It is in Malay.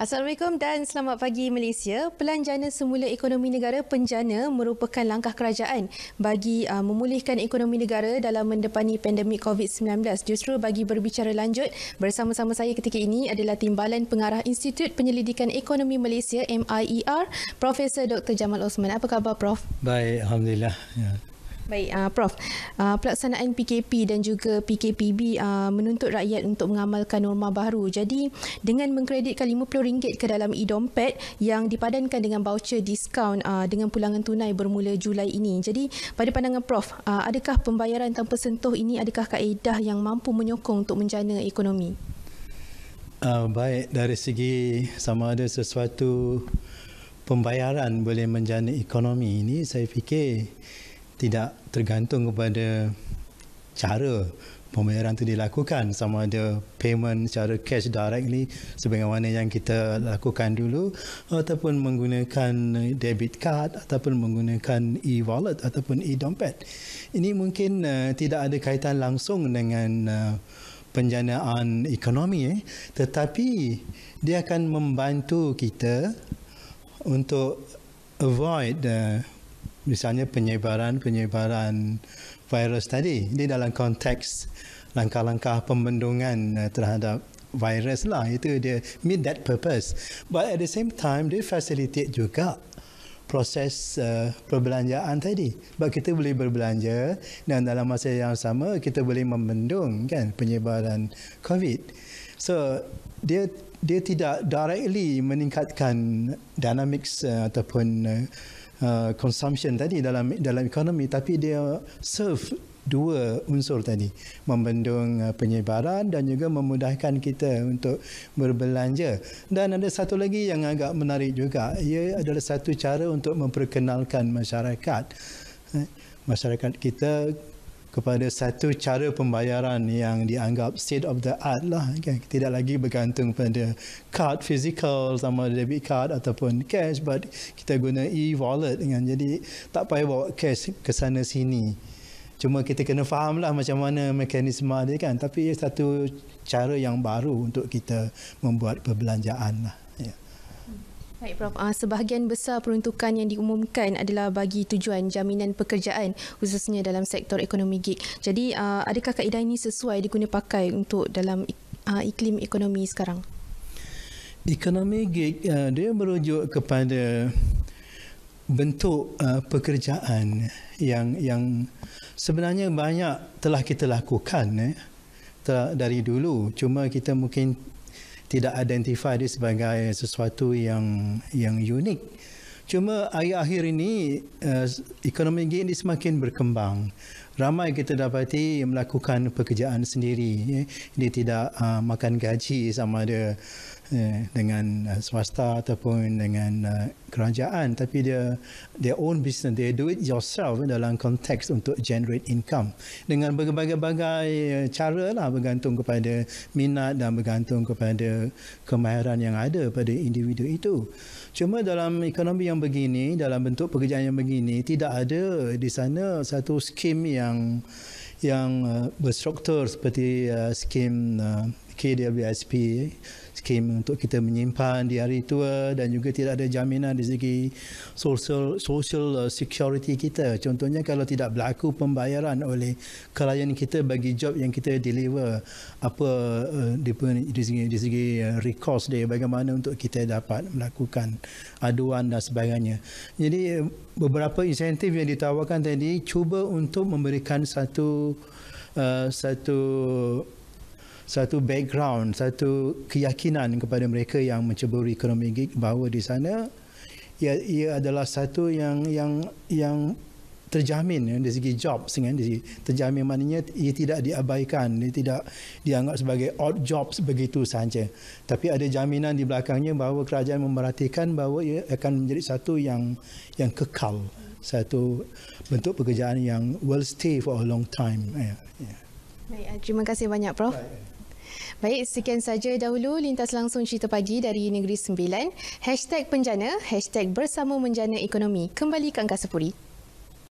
Assalamualaikum dan selamat pagi Malaysia. Pelan Jana Semula Ekonomi Negara Penjana merupakan langkah kerajaan bagi uh, memulihkan ekonomi negara dalam mendepani pandemik COVID-19. Justru bagi berbicara lanjut, bersama-sama saya ketika ini adalah Timbalan Pengarah Institut Penyelidikan Ekonomi Malaysia MIER, Profesor Dr. Jamal Osman. Apa khabar Prof? Baik, Alhamdulillah. Ya. Baik, uh, Prof. Uh, pelaksanaan PKP dan juga PKPB uh, ah, menuntut rakyat untuk mengamalkan norma baru. Jadi, dengan mengkreditkan RM50 ke dalam e-dompet yang dipadankan dengan baucer diskaun uh, dengan pulangan tunai bermula Julai ini. Jadi, pada pandangan Prof, uh, adakah pembayaran tanpa sentuh ini adakah kaedah yang mampu menyokong untuk menjana ekonomi? Uh, baik, dari segi sama ada sesuatu pembayaran boleh menjana ekonomi ini, saya fikir tidak tergantung kepada cara pembayaran itu dilakukan sama ada payment secara cash directly sebagaimana yang kita lakukan dulu ataupun menggunakan debit card ataupun menggunakan e-wallet ataupun e-dompet ini mungkin uh, tidak ada kaitan langsung dengan uh, penjanaan ekonomi eh? tetapi dia akan membantu kita untuk avoid uh, misalnya penyebaran-penyebaran virus tadi. ini dalam konteks langkah-langkah pembendungan eh, terhadap virus lah itu dia meet that purpose. But at the same time dia facilitate juga proses uh, perbelanjaan tadi. Sebab kita boleh berbelanja dan dalam masa yang sama kita boleh membendung kan penyebaran COVID. So dia dia tidak directly meningkatkan dynamics uh, ataupun uh, uh, consumption tadi dalam dalam ekonomi tapi dia serve dua unsur tadi membendung uh, penyebaran dan juga memudahkan kita untuk berbelanja dan ada satu lagi yang agak menarik juga ia adalah satu cara untuk memperkenalkan masyarakat eh, masyarakat kita kepada satu cara pembayaran yang dianggap state of the art lah kan tidak lagi bergantung pada card physical sama debit card ataupun cash but kita guna e-wallet dengan jadi tak payah bawa cash ke sana sini cuma kita kena faham lah macam mana mekanisme dia kan tapi ia satu cara yang baru untuk kita membuat perbelanjaan lah ya. Baik Prof, ah, sebahagian besar peruntukan yang diumumkan adalah bagi tujuan jaminan pekerjaan khususnya dalam sektor ekonomi gig. Jadi ah, adakah kaedah ini sesuai digunapakai untuk dalam ah, iklim ekonomi sekarang? Ekonomi gig dia merujuk kepada bentuk pekerjaan yang yang sebenarnya banyak telah kita lakukan eh, dari dulu cuma kita mungkin tidak identify dia sebagai sesuatu yang yang unik. Cuma akhir-akhir ini uh, ekonomi ini semakin berkembang. Ramai kita dapati melakukan pekerjaan sendiri. Ya. Dia tidak uh, makan gaji sama ada Ya, dengan eh, swasta ataupun dengan eh, kerajaan tapi dia their own business they do it yourself eh, dalam konteks untuk generate income dengan berbagai-bagai cara lah bergantung kepada minat dan bergantung kepada kemahiran yang ada pada individu itu cuma dalam ekonomi yang begini dalam bentuk pekerjaan yang begini tidak ada di sana satu skim yang yang berstruktur seperti skim KWSP skim untuk kita menyimpan di hari tua dan juga tidak ada jaminan di segi social social uh, security kita. Contohnya kalau tidak berlaku pembayaran oleh klien kita bagi job yang kita deliver apa uh, di segi di segi uh, recourse dia bagaimana untuk kita dapat melakukan aduan dan sebagainya. Jadi uh, beberapa insentif yang ditawarkan tadi cuba untuk memberikan satu uh, satu satu background, satu keyakinan kepada mereka yang menceburi ekonomi gig bahawa di sana ia, ia adalah satu yang yang yang terjamin ya, dari segi job dengan di terjamin maknanya ia tidak diabaikan dia tidak dianggap sebagai odd jobs begitu saja tapi ada jaminan di belakangnya bahawa kerajaan memerhatikan bahawa ia akan menjadi satu yang yang kekal satu bentuk pekerjaan yang will stay for a long time ya, ya. Baik, terima kasih banyak Prof. Baik. Baik, sekian saja dahulu lintas langsung cerita pagi dari Negeri Sembilan. Hashtag penjana, hashtag bersama menjana ekonomi. Kembali ke Angkasa Puri.